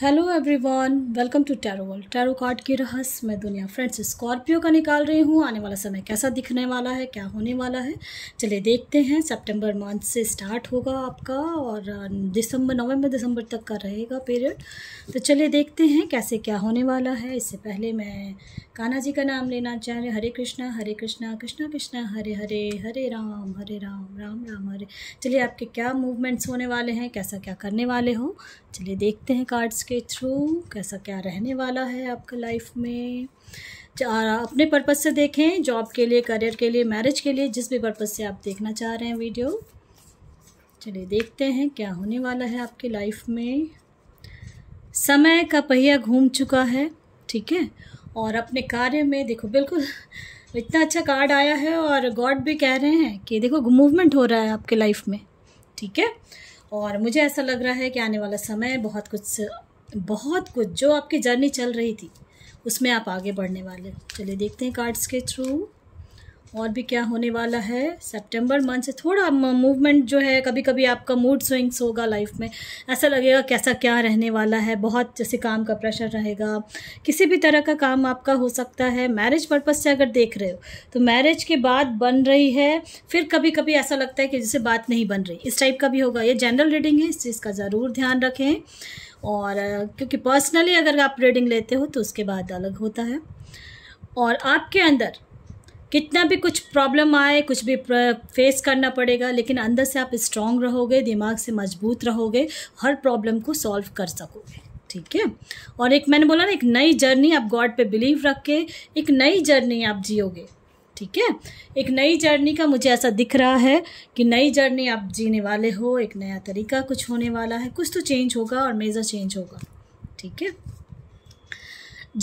hello everyone welcome to tarot world tarot card की रहस्य मैं दुनिया फ्रेंड्स स्कॉर्पियो का निकाल रही हूँ आने वाला समय कैसा दिखने वाला है क्या होने वाला है चलिए देखते हैं सितंबर मंथ से स्टार्ट होगा आपका और दिसंबर नवंबर दिसंबर तक का रहेगा पीरियड तो चलिए देखते हैं कैसे क्या होने वाला है इससे पहले मैं कान्हा जी का नाम लेना चाह रहे हरे कृष्णा हरे कृष्णा कृष्णा कृष्णा हरे हरे हरे राम हरे राम राम राम हरे चलिए आपके क्या मूवमेंट्स होने वाले हैं कैसा क्या करने वाले हो चलिए देखते हैं कार्ड्स के थ्रू कैसा क्या रहने वाला है आपका लाइफ में अपने पर्पज़ से देखें जॉब के लिए करियर के लिए मैरिज के लिए जिस भी पर्पज़ से आप देखना चाह रहे हैं वीडियो चलिए देखते हैं क्या होने वाला है आपकी लाइफ में समय का पहिया घूम चुका है ठीक है और अपने कार्य में देखो बिल्कुल इतना अच्छा कार्ड आया है और गॉड भी कह रहे हैं कि देखो मूवमेंट हो रहा है आपके लाइफ में ठीक है और मुझे ऐसा लग रहा है कि आने वाला समय बहुत कुछ बहुत कुछ जो आपकी जर्नी चल रही थी उसमें आप आगे बढ़ने वाले चलिए देखते हैं कार्ड्स के थ्रू और भी क्या होने वाला है सितंबर मंथ से थोड़ा मूवमेंट जो है कभी कभी आपका मूड स्विंग्स होगा लाइफ में ऐसा लगेगा कैसा क्या रहने वाला है बहुत जैसे काम का प्रेशर रहेगा किसी भी तरह का काम आपका हो सकता है मैरिज पर्पज़ से अगर देख रहे हो तो मैरिज के बाद बन रही है फिर कभी कभी ऐसा लगता है कि जैसे बात नहीं बन रही इस टाइप का भी होगा ये जनरल रीडिंग है इस चीज़ का ज़रूर ध्यान रखें और क्योंकि पर्सनली अगर आप रीडिंग लेते हो तो उसके बाद अलग होता है और आपके अंदर कितना भी कुछ प्रॉब्लम आए कुछ भी फेस करना पड़ेगा लेकिन अंदर से आप स्ट्रांग रहोगे दिमाग से मजबूत रहोगे हर प्रॉब्लम को सॉल्व कर सकोगे ठीक है और एक मैंने बोला ना एक नई जर्नी आप गॉड पे बिलीव रख के एक नई जर्नी आप जियोगे ठीक है एक नई जर्नी का मुझे ऐसा दिख रहा है कि नई जर्नी आप जीने वाले हो एक नया तरीका कुछ होने वाला है कुछ तो चेंज होगा और मेज़र चेंज होगा ठीक है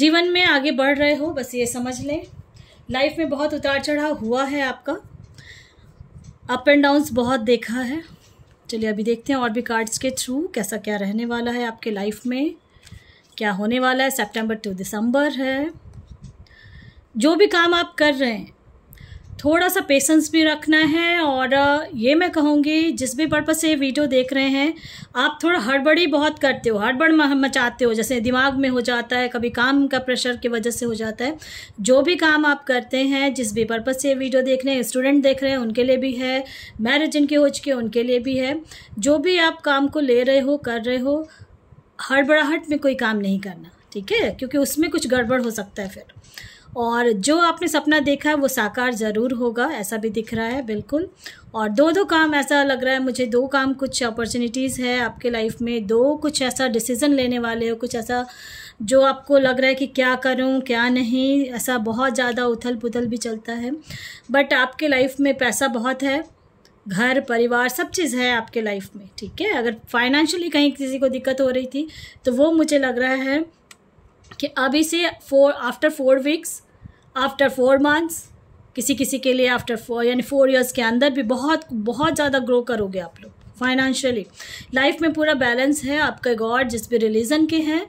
जीवन में आगे बढ़ रहे हो बस ये समझ लें लाइफ में बहुत उतार चढ़ाव हुआ है आपका अप एंड डाउन्स बहुत देखा है चलिए अभी देखते हैं और भी कार्ड्स के थ्रू कैसा क्या रहने वाला है आपके लाइफ में क्या होने वाला है सेप्टेम्बर टू दिसंबर है जो भी काम आप कर रहे हैं थोड़ा सा पेशेंस भी रखना है और ये मैं कहूँगी जिस भी पर्पज से वीडियो देख रहे हैं आप थोड़ा हड़बड़ी बहुत करते हो हड़बड़ मचाते हो जैसे दिमाग में हो जाता है कभी काम का प्रेशर की वजह से हो जाता है जो भी काम आप करते हैं जिस भी पर्पज से वीडियो देख रहे हैं स्टूडेंट देख रहे हैं उनके लिए भी है मैरिज जिनके हो चुके उनके लिए भी है जो भी आप काम को ले रहे हो कर रहे हो हड़बड़ाहट में कोई काम नहीं करना ठीक है क्योंकि उसमें कुछ गड़बड़ हो सकता है फिर और जो आपने सपना देखा है वो साकार ज़रूर होगा ऐसा भी दिख रहा है बिल्कुल और दो दो काम ऐसा लग रहा है मुझे दो काम कुछ अपॉर्चुनिटीज़ है आपके लाइफ में दो कुछ ऐसा डिसीज़न लेने वाले हो कुछ ऐसा जो आपको लग रहा है कि क्या करूं क्या नहीं ऐसा बहुत ज़्यादा उथल पुथल भी चलता है बट आपके लाइफ में पैसा बहुत है घर परिवार सब चीज़ है आपके लाइफ में ठीक है अगर फाइनेंशियली कहीं किसी को दिक्कत हो रही थी तो वो मुझे लग रहा है कि अभी से four after four weeks after four months किसी किसी के लिए आफ्टर फोर यानी फोर ईयर्स के अंदर भी बहुत बहुत ज़्यादा ग्रो करोगे आप लोग फाइनेंशियली लाइफ में पूरा बैलेंस है आपके गॉड जिस भी रिलीजन के हैं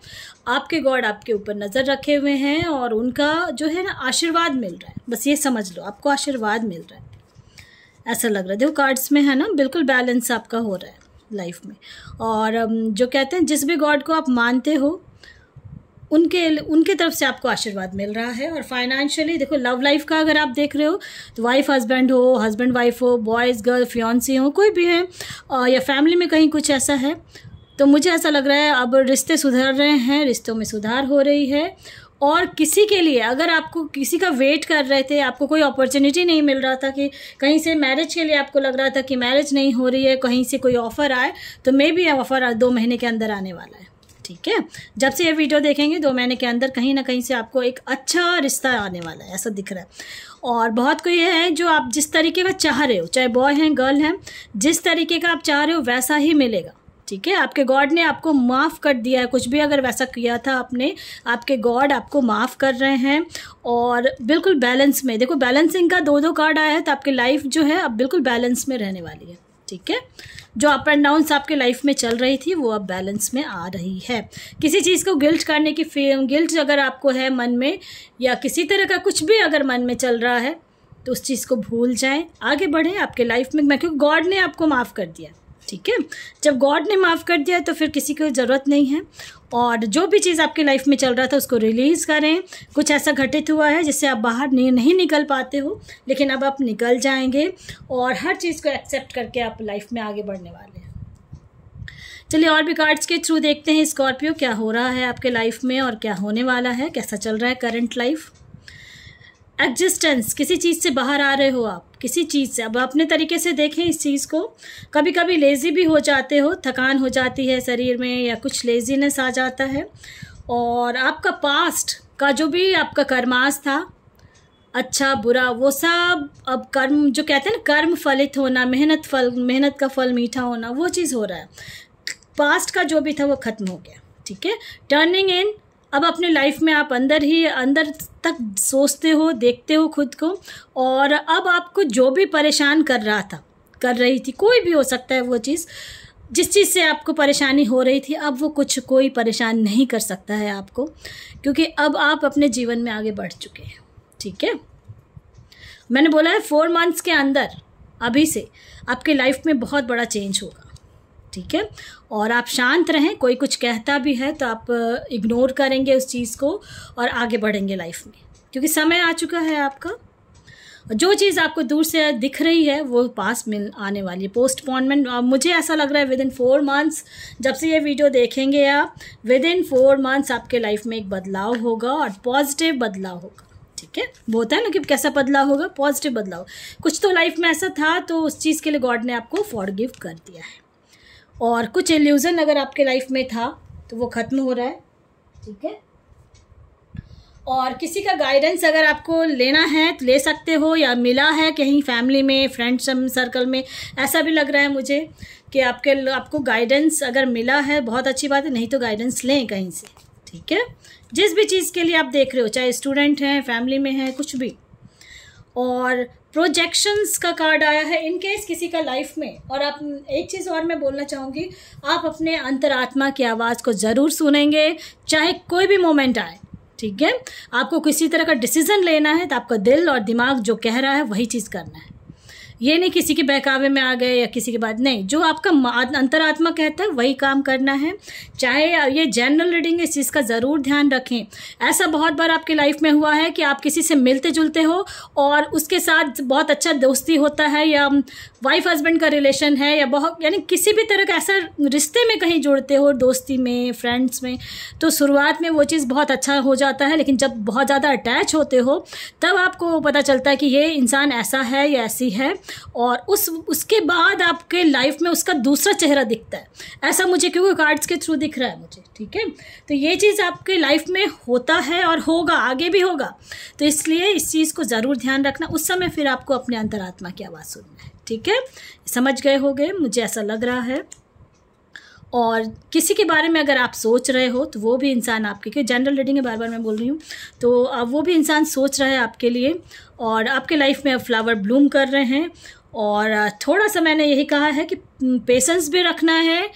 आपके गॉड आपके ऊपर नज़र रखे हुए हैं और उनका जो है ना आशीर्वाद मिल रहा है बस ये समझ लो आपको आशीर्वाद मिल रहा है ऐसा लग रहा है देखो कार्ड्स में है ना बिल्कुल बैलेंस आपका हो रहा है लाइफ में और जो कहते हैं जिस भी गॉड को आप मानते हो उनके उनके तरफ से आपको आशीर्वाद मिल रहा है और फाइनेंशियली देखो लव लाइफ का अगर आप देख रहे हो तो वाइफ हस्बैंड हो हस्बैंड वाइफ हो बॉयज़ गर्ल फ्योन्सी हो कोई भी है या फैमिली में कहीं कुछ ऐसा है तो मुझे ऐसा लग रहा है अब रिश्ते सुधर रहे हैं रिश्तों में सुधार हो रही है और किसी के लिए अगर आपको किसी का वेट कर रहे थे आपको कोई अपॉर्चुनिटी नहीं मिल रहा था कि कहीं से मैरिज के लिए आपको लग रहा था कि मैरिज नहीं हो रही है कहीं से कोई ऑफ़र आए तो मे भी ऑफ़र दो महीने के अंदर आने वाला है ठीक है जब से ये वीडियो देखेंगे दो महीने के अंदर कहीं ना कहीं से आपको एक अच्छा रिश्ता आने वाला है ऐसा दिख रहा है और बहुत कोई है जो आप जिस तरीके का चाह रहे हो चाहे बॉय हैं गर्ल हैं जिस तरीके का आप चाह रहे हो वैसा ही मिलेगा ठीक है आपके गॉड ने आपको माफ़ कर दिया है कुछ भी अगर वैसा किया था आपने आपके गॉड आपको माफ़ कर रहे हैं और बिल्कुल बैलेंस में देखो बैलेंसिंग का दो दो कार्ड आया है तो आपकी लाइफ जो है अब बिल्कुल बैलेंस में रहने वाली है ठीक है जो अप एंड डाउन्स आपके लाइफ में चल रही थी वो अब बैलेंस में आ रही है किसी चीज़ को गिल्ट करने की गिल्ट अगर आपको है मन में या किसी तरह का कुछ भी अगर मन में चल रहा है तो उस चीज़ को भूल जाएं आगे बढ़ें आपके लाइफ में मैं क्योंकि गॉड ने आपको माफ़ कर दिया ठीक है जब गॉड ने माफ़ कर दिया तो फिर किसी को ज़रूरत नहीं है और जो भी चीज़ आपकी लाइफ में चल रहा था उसको रिलीज़ करें कुछ ऐसा घटित हुआ है जिससे आप बाहर नहीं, नहीं निकल पाते हो लेकिन अब आप निकल जाएंगे और हर चीज़ को एक्सेप्ट करके आप लाइफ में आगे बढ़ने वाले हैं चलिए और भी कार्ड्स के थ्रू देखते हैं स्कॉर्पियो क्या हो रहा है आपके लाइफ में और क्या होने वाला है कैसा चल रहा है करंट लाइफ एग्जिस्टेंस किसी चीज़ से बाहर आ रहे हो आप किसी चीज़ से अब अपने तरीके से देखें इस चीज़ को कभी कभी लेज़ी भी हो जाते हो थकान हो जाती है शरीर में या कुछ लेज़ीनेस आ जाता है और आपका पास्ट का जो भी आपका कर्मास था अच्छा बुरा वो सब अब कर्म जो कहते हैं ना कर्म फलित होना मेहनत फल मेहनत का फल मीठा होना वो चीज़ हो रहा है पास्ट का जो भी था वो ख़त्म हो गया ठीक है टर्निंग इन अब अपने लाइफ में आप अंदर ही अंदर तक सोचते हो देखते हो खुद को और अब आपको जो भी परेशान कर रहा था कर रही थी कोई भी हो सकता है वो चीज़ जिस चीज़ से आपको परेशानी हो रही थी अब वो कुछ कोई परेशान नहीं कर सकता है आपको क्योंकि अब आप अपने जीवन में आगे बढ़ चुके हैं ठीक है मैंने बोला है फोर मंथ्स के अंदर अभी से आपके लाइफ में बहुत बड़ा चेंज होगा ठीक है और आप शांत रहें कोई कुछ कहता भी है तो आप इग्नोर करेंगे उस चीज़ को और आगे बढ़ेंगे लाइफ में क्योंकि समय आ चुका है आपका जो चीज़ आपको दूर से दिख रही है वो पास मिल आने वाली है पोस्टपोनमेंट मुझे ऐसा लग रहा है विद इन फोर मंथ्स जब से ये वीडियो देखेंगे आप विद इन फोर मंथ्स आपके लाइफ में एक बदलाव होगा और पॉजिटिव बदलाव होगा ठीक है वो होता है ना कि कैसा बदलाव होगा पॉजिटिव बदलाव कुछ तो लाइफ में ऐसा था तो उस चीज़ के लिए गॉड ने आपको फॉर कर दिया है और कुछ एल्यूज़न अगर आपके लाइफ में था तो वो ख़त्म हो रहा है ठीक है और किसी का गाइडेंस अगर आपको लेना है तो ले सकते हो या मिला है कहीं फैमिली में फ्रेंड्स सर्कल में ऐसा भी लग रहा है मुझे कि आपके आपको गाइडेंस अगर मिला है बहुत अच्छी बात है नहीं तो गाइडेंस लें कहीं से ठीक है जिस भी चीज़ के लिए आप देख रहे हो चाहे स्टूडेंट हैं फैमिली में हैं कुछ भी और प्रोजेक्शंस का कार्ड आया है इन केस किसी का लाइफ में और आप एक चीज़ और मैं बोलना चाहूँगी आप अपने अंतरात्मा की आवाज़ को ज़रूर सुनेंगे चाहे कोई भी मोमेंट आए ठीक है आपको किसी तरह का डिसीजन लेना है तो आपका दिल और दिमाग जो कह रहा है वही चीज़ करना है ये नहीं किसी के बहकावे में आ गए या किसी के बाद नहीं जो आपका अंतरात्मा कहता है वही काम करना है चाहे ये जनरल रीडिंग इस चीज़ का ज़रूर ध्यान रखें ऐसा बहुत बार आपकी लाइफ में हुआ है कि आप किसी से मिलते जुलते हो और उसके साथ बहुत अच्छा दोस्ती होता है या वाइफ हस्बैंड का रिलेशन है या बहुत यानी किसी भी तरह का ऐसा रिश्ते में कहीं जुड़ते हो दोस्ती में फ्रेंड्स में तो शुरुआत में वो चीज़ बहुत अच्छा हो जाता है लेकिन जब बहुत ज़्यादा अटैच होते हो तब आपको पता चलता है कि ये इंसान ऐसा है या ऐसी है और उस उसके बाद आपके लाइफ में उसका दूसरा चेहरा दिखता है ऐसा मुझे क्योंकि कार्ड्स के थ्रू दिख रहा है मुझे ठीक है तो ये चीज़ आपके लाइफ में होता है और होगा आगे भी होगा तो इसलिए इस चीज़ को ज़रूर ध्यान रखना उस समय फिर आपको अपने अंतरात्मा की आवाज़ सुनना है ठीक है समझ गए हो गए मुझे ऐसा लग रहा है और किसी के बारे में अगर आप सोच रहे हो तो वो भी इंसान आपके क्योंकि जनरल रीडिंग है बार बार मैं बोल रही हूँ तो वो भी इंसान सोच रहा है आपके लिए और आपके लाइफ में फ्लावर ब्लूम कर रहे हैं और थोड़ा सा मैंने यही कहा है कि पेशेंस भी रखना है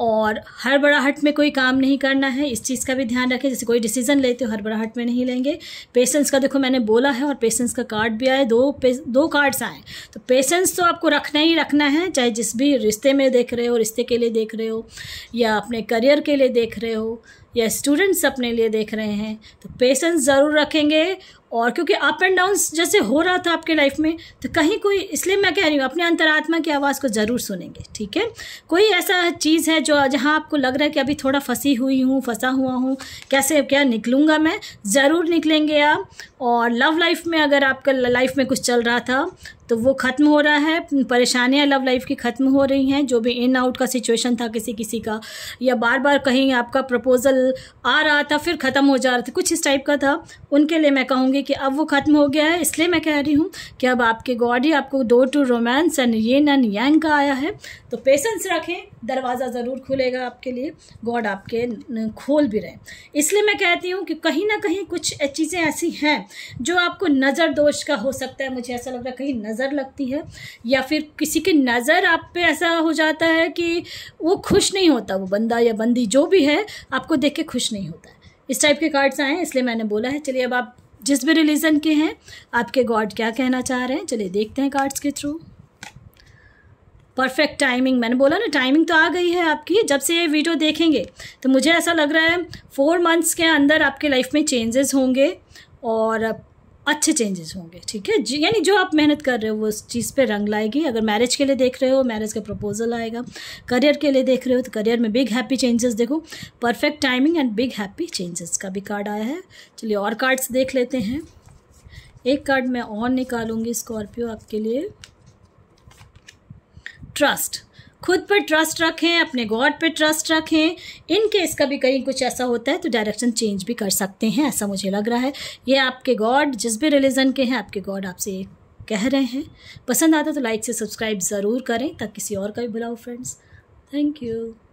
और हर बड़ाहट में कोई काम नहीं करना है इस चीज़ का भी ध्यान रखें जैसे कोई डिसीजन लेते हो हर बड़ाहट में नहीं लेंगे पेशेंस का देखो मैंने बोला है और पेशेंस का कार्ड भी आए दो दो कार्ड्स आए तो पेशेंस तो आपको रखना ही रखना है चाहे जिस भी रिश्ते में देख रहे हो रिश्ते के लिए देख रहे हो या अपने करियर के लिए देख रहे हो या स्टूडेंट्स अपने लिए देख रहे हैं तो पेशेंस ज़रूर रखेंगे और क्योंकि अप एंड डाउन जैसे हो रहा था आपके लाइफ में तो कहीं कोई इसलिए मैं कह रही हूँ अपने अंतरात्मा की आवाज़ को ज़रूर सुनेंगे ठीक है कोई ऐसा चीज़ है जो जहाँ आपको लग रहा है कि अभी थोड़ा फंसी हुई हूँ फंसा हुआ हूँ कैसे क्या निकलूँगा मैं ज़रूर निकलेंगे आप और लव लाइफ में अगर आपका लाइफ में कुछ चल रहा था तो वो ख़त्म हो रहा है परेशानियां लव लाइफ की ख़त्म हो रही हैं जो भी इन आउट का सिचुएशन था किसी किसी का या बार बार कहीं आपका प्रपोज़ल आ रहा था फिर ख़त्म हो जा रहा था कुछ इस टाइप का था उनके लिए मैं कहूँगी कि अब वो ख़त्म हो गया है इसलिए मैं कह रही हूँ कि अब आपके गॉड ही आपको डोर टू रोमांस एंड ये नन यंग का आया है तो पेशेंस रखें दरवाज़ा ज़रूर खुलेगा आपके लिए गॉड आपके खोल भी रहे इसलिए मैं कहती हूँ कि कहीं ना कहीं कुछ चीज़ें ऐसी हैं जो आपको नज़र दोष का हो सकता है मुझे ऐसा लग रहा है कहीं नज़र नज़र लगती है या फिर किसी की नज़र आप पे ऐसा हो जाता है कि वो खुश नहीं होता वो बंदा या बंदी जो भी है आपको देख के खुश नहीं होता है इस टाइप के कार्ड्स आए हैं इसलिए मैंने बोला है चलिए अब आप जिस भी रिलीजन के हैं आपके गॉड क्या कहना चाह रहे हैं चलिए देखते हैं कार्ड्स के थ्रू परफेक्ट टाइमिंग मैंने बोला ना टाइमिंग तो आ गई है आपकी जब से ये वीडियो देखेंगे तो मुझे ऐसा लग रहा है फोर मंथ्स के अंदर आपके लाइफ में चेंजेस होंगे और अच्छे चेंजेस होंगे ठीक है जी यानी जो आप मेहनत कर रहे हो वो उस चीज़ पे रंग लाएगी अगर मैरिज के लिए देख रहे हो मैरिज का प्रपोजल आएगा करियर के लिए देख रहे हो तो करियर में बिग हैप्पी चेंजेस देखो perfect timing and big happy changes का भी कार्ड आया है चलिए और कार्ड्स देख लेते हैं एक कार्ड मैं और निकालूंगी स्कॉर्पियो आपके लिए ट्रस्ट खुद पर ट्रस्ट रखें अपने गॉड पर ट्रस्ट रखें इन केस कभी कहीं कुछ ऐसा होता है तो डायरेक्शन चेंज भी कर सकते हैं ऐसा मुझे लग रहा है ये आपके गॉड जिस भी रिलीजन के हैं आपके गॉड आपसे कह रहे हैं पसंद आता तो लाइक से सब्सक्राइब ज़रूर करें ताकि किसी और का भी बुलाओ फ्रेंड्स थैंक यू